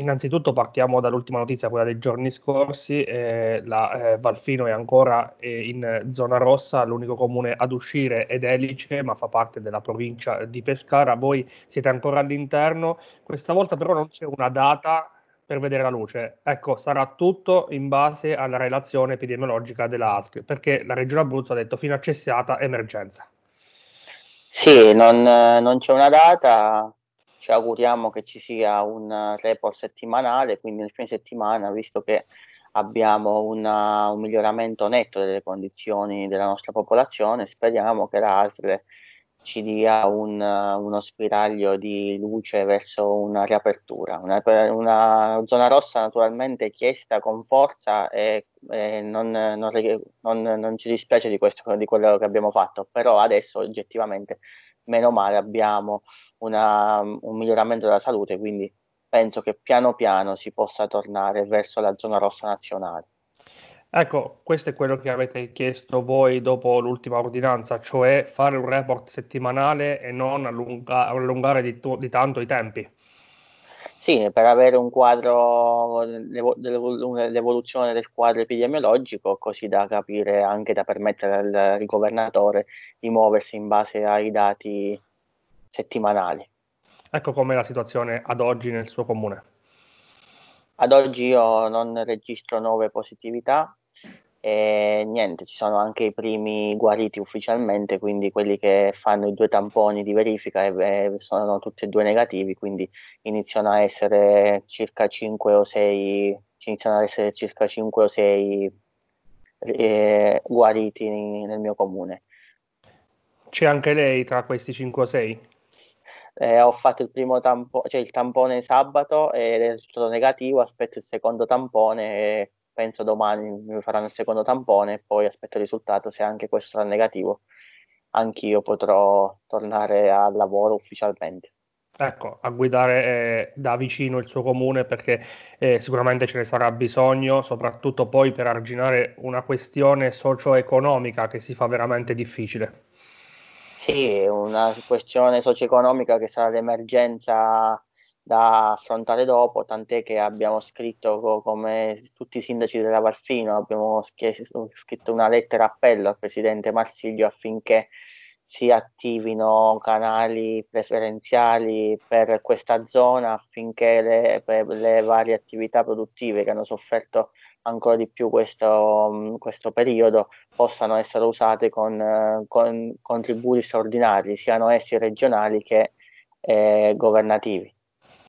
Innanzitutto partiamo dall'ultima notizia, quella dei giorni scorsi. Eh, la eh, Valfino è ancora eh, in zona rossa, l'unico comune ad uscire è Elice, ma fa parte della provincia di Pescara. Voi siete ancora all'interno. Questa volta però non c'è una data per vedere la luce. Ecco, sarà tutto in base alla relazione epidemiologica della ASC, perché la Regione Abruzzo ha detto fino a cessata emergenza. Sì, non, non c'è una data, ci auguriamo che ci sia un eh, report settimanale, quindi nel fine settimana, visto che abbiamo una, un miglioramento netto delle condizioni della nostra popolazione, speriamo che la ASL ci dia un, eh, uno spiraglio di luce verso una riapertura. Una, una zona rossa naturalmente chiesta con forza e, e non, non, non, non, ci dispiace di, questo, di quello che abbiamo fatto, però adesso oggettivamente meno male abbiamo una, un miglioramento della salute, quindi penso che piano piano si possa tornare verso la zona rossa nazionale. Ecco, questo è quello che avete chiesto voi dopo l'ultima ordinanza, cioè fare un report settimanale e non allunga- allungare di, di, tanto i tempi. Sì, per avere un quadro, l'evoluzione del quadro epidemiologico, così da capire anche da permettere al governatore di muoversi in base ai dati settimanali. Ecco com'è la situazione ad oggi nel suo comune. Ad oggi io non registro nuove positività e niente, ci sono anche i primi guariti ufficialmente, quindi quelli che fanno i due tamponi di verifica e, sono tutti e due negativi, quindi iniziano a essere circa 5 o 6 iniziano ad essere circa 5 o 6 eh, guariti nel mio comune. C'è anche lei tra questi 5 o 6? eh, ho fatto il primo tampone, cioè il tampone sabato e è risultato negativo, aspetto il secondo tampone penso domani mi faranno il secondo tampone e poi aspetto il risultato, se anche questo sarà negativo anch'io potrò tornare al lavoro ufficialmente. Ecco, a guidare eh, da vicino il suo comune perché eh, sicuramente ce ne sarà bisogno, soprattutto poi per arginare una questione socio-economica che si fa veramente difficile. Sì, è una questione socio-economica che sarà l'emergenza da affrontare dopo, tant'è che abbiamo scritto come tutti i sindaci della Valfino, abbiamo scritto una lettera appello al presidente Marsiglio affinché si attivino canali preferenziali per questa zona affinché le, le varie attività produttive che hanno sofferto ancora di più questo, mm, questo periodo possano essere usate con, eh, con contributi straordinari, siano essi regionali che eh, governativi.